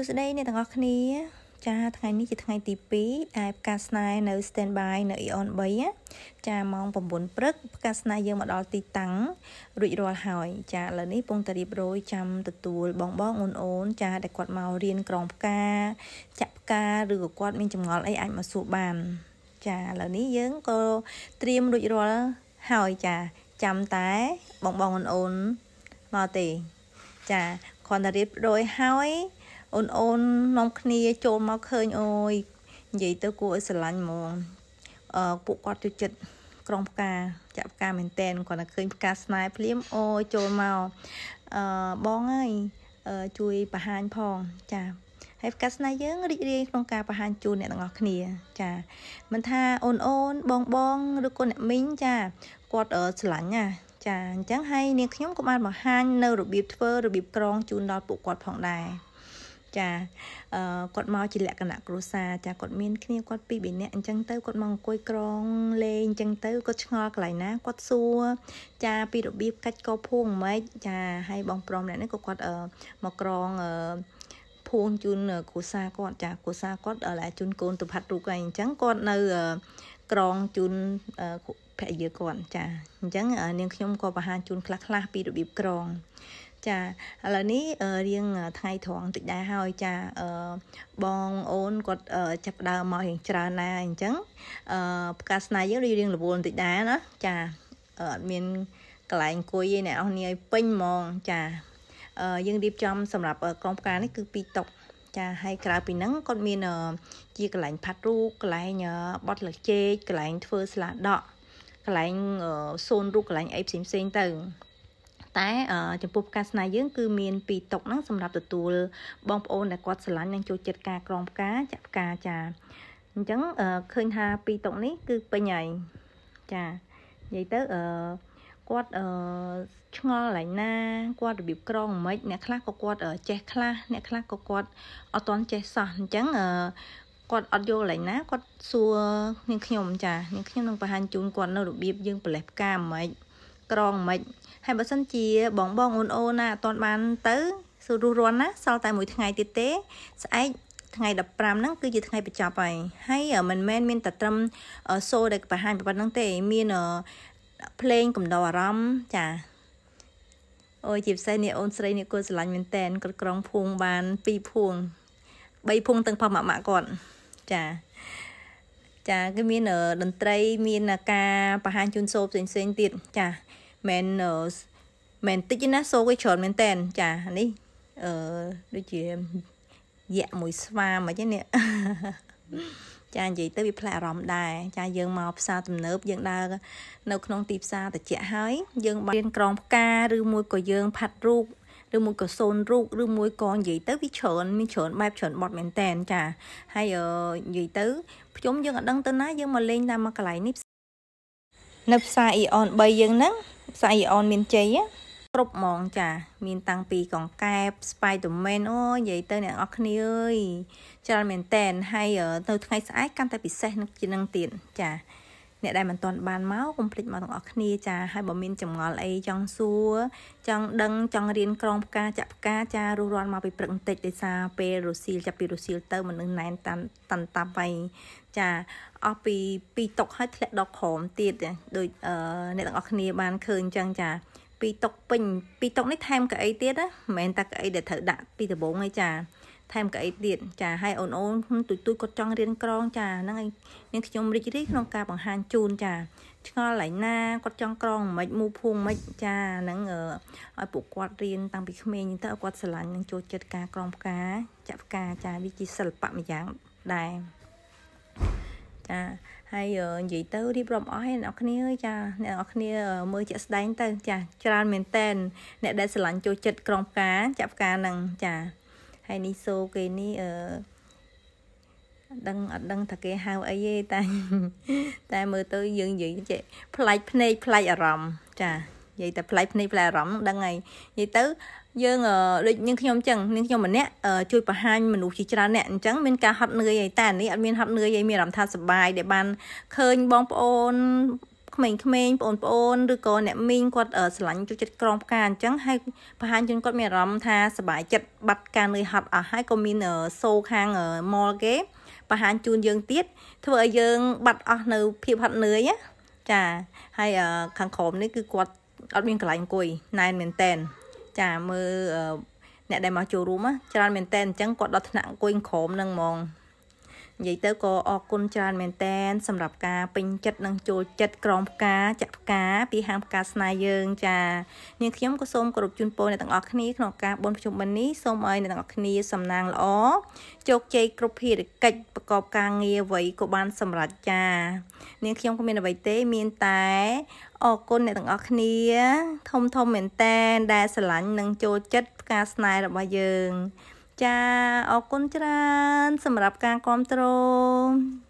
សួស្តីអ្នកទាំងអស់គ្នាចាថ្ងៃនេះជាថ្ងៃទី2ដែលផ្កាស្នេហ៍នៅ standby នៅ Aeon 3ចាម៉ោង9ព្រឹកផ្កាស្នេហ៍យើងមកដល់ទីតាំងរួចរាល់ហើយ ចាឥឡូវនេះពងតារៀបរយចាំទទួលបងបងអូនអូនចាដែលគាត់មករៀនក្រងផ្កាចាក់ផ្កាឬក៏គាត់មានចម្ងល់អីអាចមកសួរបាន ចាឥឡូវនេះយើងក៏ត្រៀមរួចរាល់ហើយចាចាំតែបងបងអូនអូនមកទេចាគ្រាន់តែរៀបរយហើយអូនអូននាំគ្នា ចូលមកឃើញអូយនិយាយទៅគួរឲ្យស្រឡាញ់ហ្មងអឺពួកគាត់ជួយចិត្តក្រុមផ្កាចាក់ផ្កាមែនតែនគាត់តែឃើញផ្កាស្នេហ៍ភ្លាមអូចូលមកអឺបងហើយជួយបង្ហាញផងចាហើយផ្កាស្នេហ៍យើងរីករាយក្នុងការបង្ហាញជូនអ្នកទាំងអស់គ្នា ចាមិនថាអូនអូនបងបងឬក៏អ្នកមីងចាគាត់ស្រឡាញ់ណាចាអញ្ចឹងហើយនាងខ្ញុំក៏បានបង្ហាញនៅរបៀបធ្វើរបៀបក្រងជូនដល់ពួកគាត់ផងដែរចាគាត់មកជាលក្ខណៈគ្រួសារចាគាត់មានគ្នាគាត់ពីរបីនាក់អញ្ចឹងទៅគាត់មកអង្គុយក្រងលេងអញ្ចឹងទៅគាត់ឆ្ងល់កន្លែងណាគាត់សួរចាពីរបៀបកាច់កោភួងម៉េចចាហើយបងប្រុសម្នាក់នេះក៏គាត់មកក្រងអឺភួងជូនគ្រួសារគាត់ចាគ្រួសារគាត់ឡើយជូនកូនទៅផាត់រូបហើយអញ្ចឹងគាត់នៅក្រងជូនភរិយាគាត់ចាអញ្ចឹងនាងខ្ញុំក៏បង្ហាញជូនខ្លះៗពីរបៀបក្រងចាឥឡូវនេះរៀងថ្ងៃត្រង់តិចដែរហើយចាបងអូនគាត់ចាប់ដើមមករៀងច្រើនណាស់អញ្ចឹងផ្កាស្នៃយើងរៀងរវល់តិចដែរណាចាអត់មានកន្លែងអង្គុយឯអ្នកអស់គ្នាឲ្យពេញហ្មងចាយើងរៀបចំសម្រាប់ក្រុមផ្កានេះគឺ2តុក ចាហើយក្រៅពីហ្នឹងគាត់មានជាកន្លែងផាត់រូបកន្លែងបត់លឹកជេកកន្លែងធ្វើស្លាដក់កន្លែងសូនរូបកន្លែងអីផ្សេងផ្សេងទៅតែចំពោះផ្កាស្នេហ៍យើងគឺមានពីរតុកហ្នឹងសម្រាប់ទទួលបងប្អូនដែលគាត់ស្រឡាញ់និងចូលចិត្តការក្រងផ្កាចាក់ផ្កាចាអញ្ចឹងឃើញថាពីរតុកនេះ គឺពេញហើយចានិយាយទៅអឺគាត់អឺឆ្ងល់ឡើយណាគាត់របៀបក្រងមិនខ្មិចអ្នកខ្លះក៏គាត់ចេះខ្លះអ្នកខ្លះក៏គាត់អត់ទាន់ចេះសោះអញ្ចឹងអឺគាត់អត់យល់ឡើយណាគាត់សួរនាងខ្ញុំចានាងខ្ញុំនឹងបង្ហាញជូនគាត់នៅរបៀបយើងប្រលេះផ្កាមិនខ្មិចក្រងមិនហើយបើសិនជា បងបងអូនអូនណាអត់ទាន់បានទៅសួររស់រាន់ណាសល់តែមួយថ្ងៃទៀតទេ ស្អែកថ្ងៃ15ហ្នឹង គឺជាថ្ងៃបញ្ចប់ហើយហើយមិនមែនមានតែត្រឹមសូដែលបង្ហាញប៉ុណ្្នឹងទេមានភ្លេងកំដរអារម្មណ៍ចាអូយជាពិសេសនេះអូនស្រីនេះគួរស្រឡាញ់មែនតែនគាត់ក្រងភួងបាន2ភួង3ភួងទាំងផមម៉ាក់គាត់ចាចាគឺមានតន្ត្រី មានការបង្ហាញជូនសូផ្សេងផ្សេងទៀតចាមែនមែនតិចណាសូគេច្រើនមែនតែនចានេះអឺដូចជាយកមួយស្វាមកហ្នឹងនេះចានិយាយទៅវាផ្លែអារម្មណ៍ដែរចា យើងមកផ្សារទំនើបយើងដើរនៅក្នុងទីផ្សារតិចហើយយើងបានរៀនក្រងផ្កាឬមួយក៏យើងផាត់រូបឬមួយក៏សូនរូបឬមួយក៏និយាយទៅវាច្រើនមានច្រើនបែបច្រើនបត់មែនតែនចាហើយនិយាយទៅខ្ញុំយើងអត់ដឹងទៅណាយើងមកលេងតាមមកកន្លែងនេះនៅផ្សារ Aeon 3យើងហ្នឹងផ្សារ Aeon មានជ័យគ្រប់ហ្មងចា មានតាំងពីកង្កែប Spider-Man អូនិយាយទៅអ្នកនរគ្នាអើយច្រើនមែនតែនហើយទៅថ្ងៃស្អែកកាន់តែពិសេសនឹងជាងទៀតចាអ្នកដែលមិនទាន់បានមកកុំភ្លេចមកទាំងអស់គ្នាចាហើយបើមានចម្ងល់អីចង់សួរចង់ដឹងចង់រៀនក្រងផ្កាចាក់ផ្កាចារស់រាន់មកពីព្រឹកបន្តិចដោយសារពេលរសៀលចាប់ពីរសៀលទៅមនុស្សណែនតាន់តាន់តាប់ហើយចាអស់ពីពីຕົកហើយធ្លាក់ដល់ក្រមទៀតដូចអ្នកទាំងអស់គ្នា បានឃើញអញ្ចឹងចា ពីຕົកពេញពីຕົកនេះថែមកៅអីទៀតណាមិនមែនតែកៅអីដែលត្រូវដាក់ពីដំបូងទេចាថែមកៅអីទៀតចាហើយអូនអូនទូទូគាត់ចង់រៀនក្រងចាហ្នឹងឯងនាងខ្ញុំរីករាយក្នុងការបង្ហាញជូនចាឆ្ងល់ឡើងណាគាត់ចង់ក្រងមិនមូភូមិមិនចាហ្នឹងឲ្យពួកគាត់រៀនតាំងពីក្មេងទៅគាត់ស្រឡាញ់នឹងចូលចិត្តការក្រងផ្កាចាក់ផ្កាចាវាជាសិល្បៈមួយយ៉ាងដែរចាហើយនិយាយទៅរៀបរាប់អស់ហើយអ្នកនរគ្នាចាអ្នកនរគ្នាមើលជាក់ស្ដែងទៅចាច្រើនមែនតែនអ្នកដែលស្រឡាញ់ចូលចិត្តក្រងផ្កាចាក់ផ្កានឹងចាហើយនេះសូគេនេះអឺដឹងអត់ដឹងថាគេហៅអីទេតែតែមើលទៅយើងនិយាយចេះប្លែកភ្នែកប្លែកអារម្មណ៍ចានិយាយតែប្លែកភ្នែកប្លែកអារម្មណ៍ដឹងហើយនិយាយទៅយើងដូចនាងខ្ញុំអញ្ចឹងនាងខ្ញុំម្នាក់ជួយបង្ហាញមនុស្សជាច្រើនអ្នកអញ្ចឹងមានការហត់នឿយអីតែនេះអត់មានហត់នឿយអីមានអារម្មណ៍ថាសុបាយដែលបានឃើញបងប្អូនក្មេងៗបងប្អូនឬក៏អ្នកមីងគាត់ស្រឡាញ់ចូលចិត្តក្រងផ្កាអញ្ចឹងហើយប្រហែលជាគាត់មានអារម្មណ៍ថាសប្បាយចិត្តបាត់ការនឿយហត់អស់ហើយក៏មានសូខាង mall គេប្រហែលជូនយើងទៀត ធ្វើឲ្យយើង បាត់អស់នៅភាពហត់នឿយចាហើយខាងក្រោមនេះគឺគាត់អត់មានកន្លែងអង្គុយណែនមែនតែនចាមើលអ្នកដែលមកចូលរួមច្រើនមែនតែនអញ្ចឹងគាត់ដល់ថ្នាក់អង្គុយក្រោមនឹងហ្មងនិយាយទៅក៏អរគុណច្រើនមែនតែនសម្រាប់ការពេញចិត្តនិងចូលចិត្តក្រមផ្កាចាក់ផ្កា ពីហាងផ្កាស្នាយើងចា នាងខ្ញុំក៏សូមគោរពជូនពរអ្នកទាំងអស់គ្នាក្នុងការបុណ្យប្រជុំបិណ្ឌនេះសូមឲ្យអ្នកទាំងអស់គ្នាសំណាងល្អជោគជ័យគ្រប់ភារកិច្ចប្រកបការងារអ្វីក៏បានសម្រេចចានាងខ្ញុំក៏មានអ្វីទេ មានតែអរគុណអ្នកទាំងអស់គ្នាធំធំមែនតែន ដែលស្រឡាញ់និងចូលចិត្តផ្កាស្នេហ៍របស់យើងចាអរគុណច្រើនសម្រាប់ការគ្រប់គ្រង